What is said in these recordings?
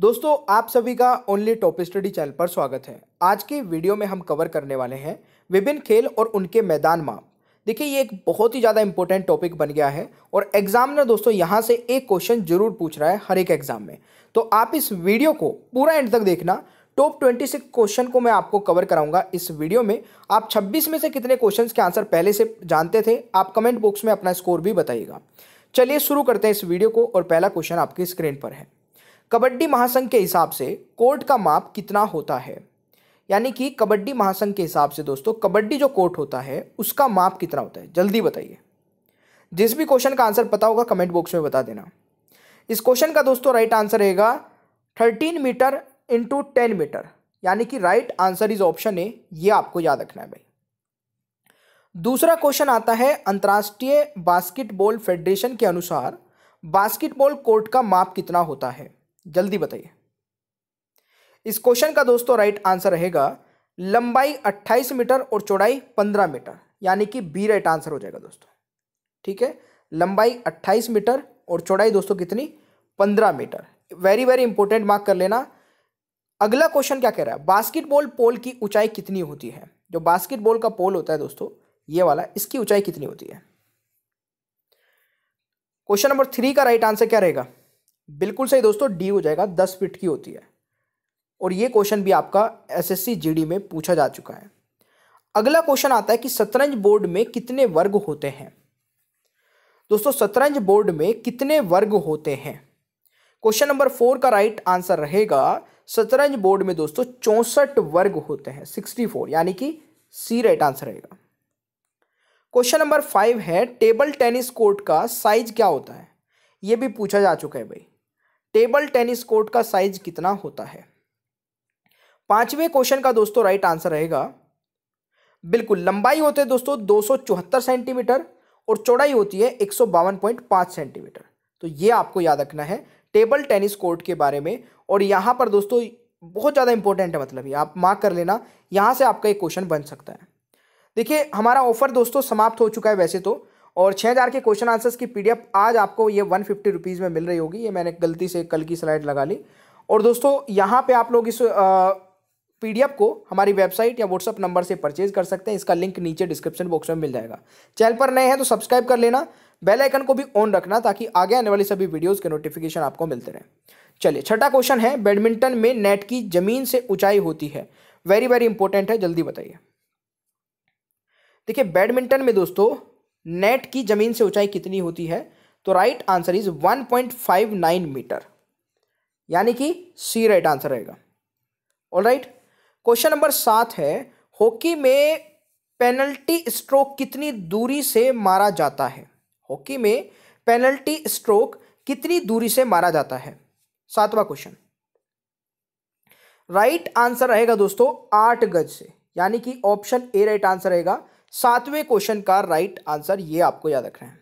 दोस्तों आप सभी का ओनली टॉप स्टडी चैनल पर स्वागत है आज के वीडियो में हम कवर करने वाले हैं विभिन्न खेल और उनके मैदान माप देखिए ये एक बहुत ही ज़्यादा इंपॉर्टेंट टॉपिक बन गया है और एग्जाम ने दोस्तों यहाँ से एक क्वेश्चन जरूर पूछ रहा है हर एक एग्जाम में तो आप इस वीडियो को पूरा एंड तक देखना टॉप ट्वेंटी सिक्स क्वेश्चन को मैं आपको कवर कराऊंगा इस वीडियो में आप छब्बीस में से कितने क्वेश्चन के आंसर पहले से जानते थे आप कमेंट बॉक्स में अपना स्कोर भी बताइएगा चलिए शुरू करते हैं इस वीडियो को और पहला क्वेश्चन आपकी स्क्रीन पर है कबड्डी महासंघ के हिसाब से कोर्ट का माप कितना होता है यानी कि कबड्डी महासंघ के हिसाब से दोस्तों कबड्डी जो कोर्ट होता है उसका माप कितना होता है जल्दी बताइए जिस भी क्वेश्चन का आंसर पता होगा कमेंट बॉक्स में बता देना इस क्वेश्चन का दोस्तों राइट आंसर रहेगा thirteen metre into ten metre यानी कि right answer is option A ये आपको याद रखना है भाई दूसरा क्वेश्चन आता है अंतर्राष्ट्रीय बास्केटबॉल फेडरेशन के अनुसार बास्केटबॉल कोर्ट का माप कितना होता है जल्दी बताइए इस क्वेश्चन का दोस्तों राइट आंसर रहेगा लंबाई 28 मीटर और चौड़ाई 15 मीटर यानी कि बी राइट आंसर हो जाएगा दोस्तों ठीक है लंबाई 28 मीटर और चौड़ाई दोस्तों कितनी 15 metre very very important mark कर लेना अगला क्वेश्चन क्या कह रहा है बास्केटबॉल पोल की ऊंचाई कितनी होती है जो बास्केटबॉल का पोल होता है दोस्तों ये वाला इसकी ऊंचाई कितनी होती है क्वेश्चन नंबर थ्री का राइट आंसर क्या रहेगा बिल्कुल सही दोस्तों डी हो जाएगा दस फिट की होती है और ये क्वेश्चन भी आपका एसएससी जीडी में पूछा जा चुका है अगला क्वेश्चन आता है कि शतरंज बोर्ड में कितने वर्ग होते हैं दोस्तों शतरंज बोर्ड में कितने वर्ग होते हैं क्वेश्चन नंबर फोर का राइट आंसर रहेगा शतरंज बोर्ड में दोस्तों चौंसठ वर्ग होते हैं सिक्सटी फोर यानी कि सी राइट आंसर रहेगा क्वेश्चन नंबर फाइव है टेबल टेनिस कोर्ट का साइज क्या होता है यह भी पूछा जा चुका है भाई टेबल टेनिस कोर्ट का साइज कितना होता है पांचवें क्वेश्चन का दोस्तों राइट आंसर रहेगा बिल्कुल लंबाई होते है दोस्तों दो सेंटीमीटर और चौड़ाई होती है एक सेंटीमीटर तो ये आपको याद रखना है टेबल टेनिस कोर्ट के बारे में और यहां पर दोस्तों बहुत ज़्यादा इंपॉर्टेंट है मतलब ये आप मार्क कर लेना यहां से आपका एक क्वेश्चन बन सकता है देखिए हमारा ऑफर दोस्तों समाप्त हो चुका है वैसे तो और छः हज़ार के क्वेश्चन आंसर्स की पीडीएफ आज आपको ये वन फिफ्टी रुपीज़ में मिल रही होगी ये मैंने गलती से कल की स्लाइड लगा ली और दोस्तों यहाँ पे आप लोग इस पीडीएफ को हमारी वेबसाइट या व्हाट्सअप नंबर से परचेज कर सकते हैं इसका लिंक नीचे डिस्क्रिप्शन बॉक्स में मिल जाएगा चैनल पर नए हैं तो सब्सक्राइब कर लेना बेल आइकन को भी ऑन रखना ताकि आगे आने वाली सभी वीडियोज के नोटिफिकेशन आपको मिलते रहें चलिए छठा क्वेश्चन है बैडमिंटन में नेट की जमीन से ऊंचाई होती है वेरी वेरी इंपॉर्टेंट है जल्दी बताइए देखिए बैडमिंटन में दोस्तों नेट की ज़मीन से ऊंचाई कितनी होती है तो राइट आंसर इज 1.59 मीटर यानी कि सी राइट आंसर रहेगा ऑल राइट क्वेश्चन नंबर सात है हॉकी में पेनल्टी स्ट्रोक कितनी दूरी से मारा जाता है हॉकी में पेनल्टी स्ट्रोक कितनी दूरी से मारा जाता है सातवां क्वेश्चन राइट आंसर रहेगा दोस्तों आठ गज से यानी कि ऑप्शन ए राइट आंसर रहेगा सातवें क्वेश्चन का राइट आंसर ये आपको याद रखना है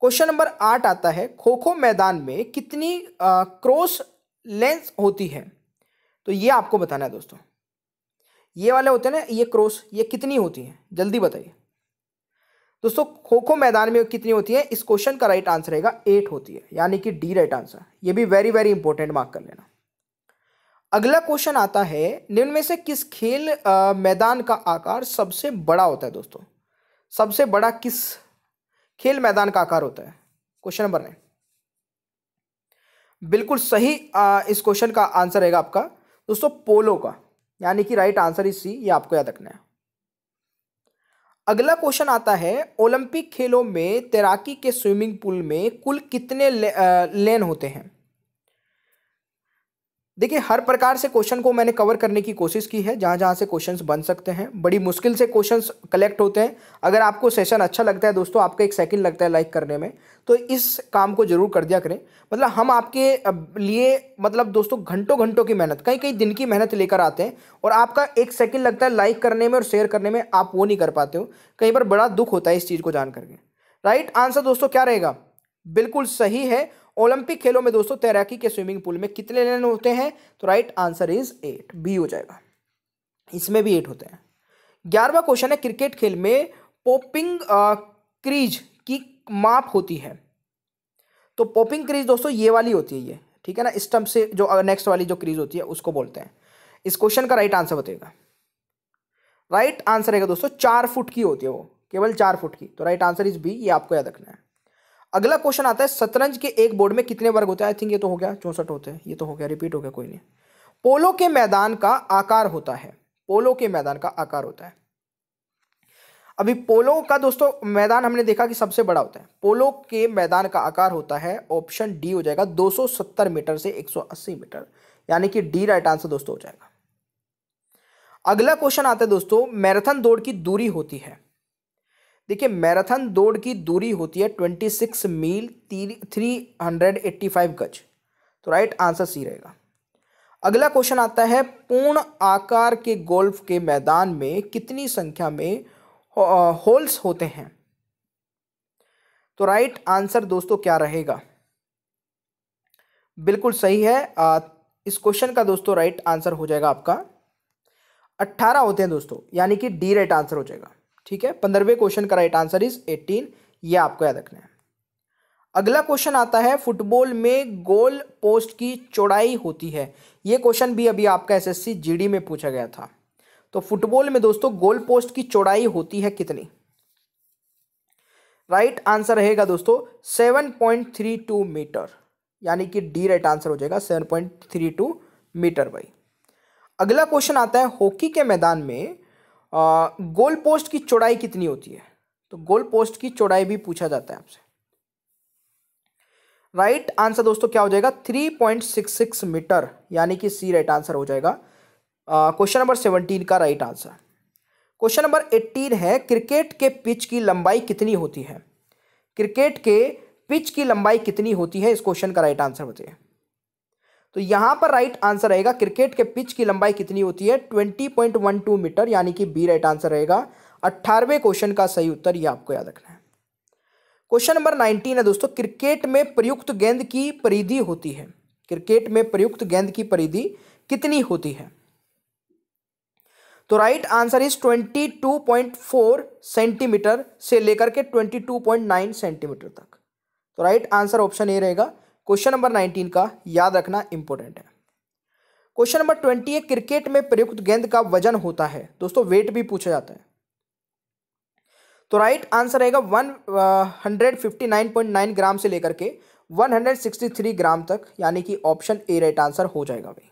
क्वेश्चन नंबर आठ आता है खो खो मैदान में कितनी क्रॉस लेंस होती है तो ये आपको बताना है दोस्तों ये वाले होते हैं ना ये क्रॉस ये कितनी होती है जल्दी बताइए दोस्तों खो खो मैदान में कितनी होती है इस क्वेश्चन का राइट आंसर रहेगा एट होती है यानी कि डी राइट आंसर ये भी वेरी वेरी इंपॉर्टेंट मार्क कर लेना अगला क्वेश्चन आता है निम्न में से किस खेल आ, मैदान का आकार सबसे बड़ा होता है दोस्तों सबसे बड़ा किस खेल मैदान का आकार होता है क्वेश्चन नंबर नाइन बिल्कुल सही आ, इस क्वेश्चन का आंसर रहेगा आपका दोस्तों पोलो का यानी कि राइट आंसर इज सी ये आपको याद रखना है अगला क्वेश्चन आता है ओलंपिक खेलों में तैराकी के स्विमिंग पूल में कुल कितने ले, आ, लेन होते हैं देखिए हर प्रकार से क्वेश्चन को मैंने कवर करने की कोशिश की है जहाँ जहाँ से क्वेश्चंस बन सकते हैं बड़ी मुश्किल से क्वेश्चंस कलेक्ट होते हैं अगर आपको सेशन अच्छा लगता है दोस्तों आपका एक सेकंड लगता है लाइक करने में तो इस काम को जरूर कर दिया करें मतलब हम आपके लिए मतलब दोस्तों घंटों घंटों की मेहनत कई कई दिन की मेहनत लेकर आते हैं और आपका एक सेकेंड लगता है लाइक करने में और शेयर करने में आप वो नहीं कर पाते हो कहीं पर बड़ा दुख होता है इस चीज़ को जान करके राइट आंसर दोस्तों क्या रहेगा बिल्कुल सही है ओलंपिक खेलों में दोस्तों तैराकी के स्विमिंग पूल में कितने लेन होते हैं तो right answer is eight B हो जाएगा इसमें भी एट होते हैं ग्यारहवा क्वेश्चन है क्रिकेट खेल में पोपिंग क्रीज की माप होती है तो पोपिंग क्रीज दोस्तों ये वाली होती है ये ठीक है ना स्टम्प से जो नेक्स्ट वाली जो क्रीज होती है उसको बोलते हैं इस क्वेश्चन का राइट आंसर बताएगा राइट आंसर रहेगा दोस्तों चार फुट की होती है वो केवल चार फुट की तो राइट आंसर इज बी ये आपको याद रखना है अगला क्वेश्चन आता है शतरंज के एक बोर्ड में कितने वर्ग होते हैं आई थिंक ये तो हो गया चौंसठ होते हैं ये तो हो गया रिपीट हो गया कोई नहीं पोलो के मैदान का आकार होता है पोलो के मैदान का आकार होता है अभी पोलो का दोस्तों मैदान हमने देखा कि सबसे बड़ा होता है पोलो के मैदान का आकार होता है ऑप्शन डी हो जाएगा 270 मीटर से 180 मीटर यानी कि डी राइट आंसर दोस्तों हो जाएगा अगला क्वेश्चन आता है दोस्तों मैराथन दौड़ की दूरी होती है देखिए मैराथन दौड़ की दूरी होती है twenty six mile three hundred eighty five गज तो राइट आंसर सी रहेगा अगला क्वेश्चन आता है पूर्ण आकार के गोल्फ के मैदान में कितनी संख्या में होल्स होते हैं तो राइट आंसर दोस्तों क्या रहेगा बिल्कुल सही है आ, इस क्वेश्चन का दोस्तों राइट आंसर हो जाएगा आपका अट्ठारह होते हैं दोस्तों यानी कि डी राइट आंसर हो जाएगा ठीक है पंद्रहवें क्वेश्चन का राइट आंसर इज एटीन ये आपको याद रखना है अगला क्वेश्चन आता है फुटबॉल में गोल पोस्ट की चौड़ाई होती है ये क्वेश्चन भी अभी आपका एसएससी जीडी में पूछा गया था तो फुटबॉल में दोस्तों गोल पोस्ट की चौड़ाई होती है कितनी राइट आंसर रहेगा दोस्तों seven point three two metre यानी कि डी राइट आंसर हो जाएगा seven point three two metre भाई अगला क्वेश्चन आता है हॉकी के मैदान में गोल पोस्ट की चौड़ाई कितनी होती है तो गोल पोस्ट की चौड़ाई भी पूछा जाता है आपसे राइट आंसर दोस्तों क्या हो जाएगा 3.66 मीटर यानी कि सी राइट आंसर हो जाएगा क्वेश्चन नंबर 17 का राइट आंसर क्वेश्चन नंबर 18 है क्रिकेट के पिच की लंबाई कितनी होती है क्रिकेट के पिच की लंबाई कितनी होती है इस क्वेश्चन का राइट आंसर बताइए तो यहां पर राइट आंसर रहेगा क्रिकेट के पिच की लंबाई कितनी होती है twenty point one two metre यानी कि बी राइट आंसर रहेगा अट्ठारहवें क्वेश्चन का सही उत्तर ये आपको याद रखना है क्वेश्चन नंबर नाइनटीन है दोस्तों क्रिकेट में प्रयुक्त गेंद की परिधि होती है क्रिकेट में प्रयुक्त गेंद की परिधि कितनी होती है तो राइट आंसर इज 22.4 सेंटीमीटर से लेकर के 22.9 सेंटीमीटर तक तो राइट आंसर ऑप्शन ए रहेगा क्वेश्चन नंबर नाइनटीन का याद रखना इंपॉर्टेंट है क्वेश्चन नंबर ट्वेंटी है क्रिकेट में प्रयुक्त गेंद का वजन होता है दोस्तों वेट भी पूछा जाता है तो राइट आंसर रहेगा one hundred fifty nine point nine gram से लेकर के one hundred sixty three gram तक यानी कि ऑप्शन ए राइट आंसर हो जाएगा भाई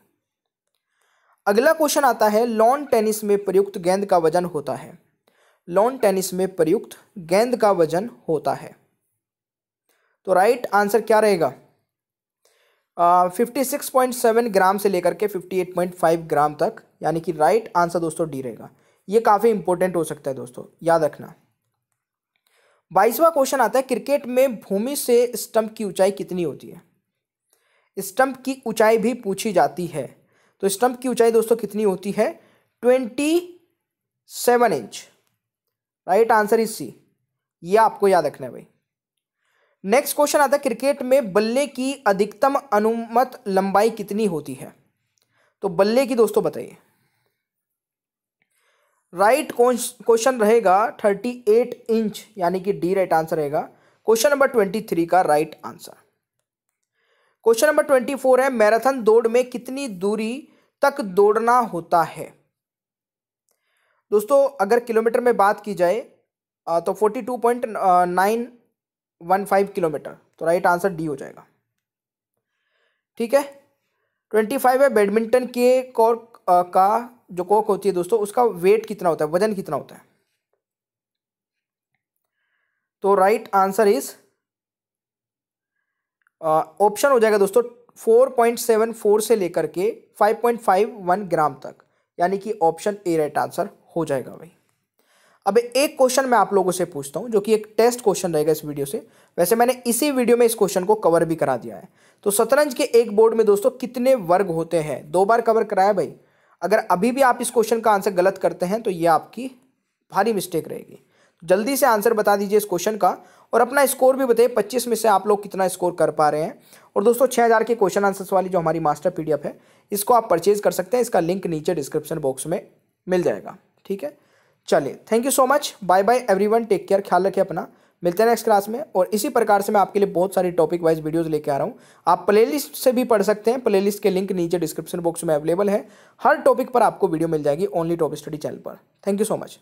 अगला क्वेश्चन आता है लॉन टेनिस में प्रयुक्त गेंद का वजन होता है लॉन टेनिस में प्रयुक्त गेंद का वजन होता है तो राइट आंसर क्या रहेगा fifty six point seven gram से लेकर के fifty eight point five gram तक यानी कि राइट आंसर दोस्तों डी रहेगा ये काफ़ी इंपॉर्टेंट हो सकता है दोस्तों याद रखना बाईसवा क्वेश्चन आता है क्रिकेट में भूमि से स्टंप की ऊंचाई कितनी होती है स्टंप की ऊंचाई भी पूछी जाती है तो स्टंप की ऊंचाई दोस्तों कितनी होती है twenty seven inch right answer is C ये आपको याद रखना है भाई नेक्स्ट क्वेश्चन आता है क्रिकेट में बल्ले की अधिकतम अनुमत लंबाई कितनी होती है तो बल्ले की दोस्तों बताइए राइट क्वेश्चन रहेगा थर्टी एट इंच यानी कि डी राइट आंसर रहेगा क्वेश्चन नंबर ट्वेंटी थ्री का right answer question number twenty four है मैराथन दौड़ में कितनी दूरी तक दौड़ना होता है दोस्तों अगर किलोमीटर में बात की जाए तो forty two point nine one five kilometre तो राइट आंसर डी हो जाएगा ठीक है ट्वेंटी फाइव है बैडमिंटन के कॉर्क का जो कॉक होती है दोस्तों उसका वेट कितना होता है वजन कितना होता है तो राइट आंसर इज ऑप्शन हो जाएगा दोस्तों फोर पॉइंट सेवन फोर से लेकर के five point five one gram तक यानी कि ऑप्शन ए राइट आंसर हो जाएगा भाई अब एक क्वेश्चन मैं आप लोगों से पूछता हूँ जो कि एक टेस्ट क्वेश्चन रहेगा इस वीडियो से वैसे मैंने इसी वीडियो में इस क्वेश्चन को कवर भी करा दिया है तो शतरंज के एक बोर्ड में दोस्तों कितने वर्ग होते हैं दो बार कवर कराया भाई अगर अभी भी आप इस क्वेश्चन का आंसर गलत करते हैं तो ये आपकी भारी मिस्टेक रहेगी जल्दी से आंसर बता दीजिए इस क्वेश्चन का और अपना स्कोर भी बताइए पच्चीस में से आप लोग कितना स्कोर कर पा रहे हैं और दोस्तों छः हज़ार के क्वेश्चन आंसर्स वाली जो हमारी मास्टर पीडीएफ है इसको आप परचेज़ कर सकते हैं इसका लिंक नीचे डिस्क्रिप्शन बॉक्स में मिल जाएगा ठीक है चलिए thank you so much bye bye everyone take care ख्याल रखें अपना मिलते हैं नेक्स्ट क्लास में और इसी प्रकार से मैं आपके लिए बहुत सारी टॉपिक वाइज वीडियोस लेके आ रहा हूँ आप प्लेलिस्ट से भी पढ़ सकते हैं प्लेलिस्ट के लिंक नीचे डिस्क्रिप्शन बॉक्स में अवेलेबल है हर टॉपिक पर आपको वीडियो मिल जाएगी ओनली टॉप स्टडी चैनल पर थैंक यू सो मच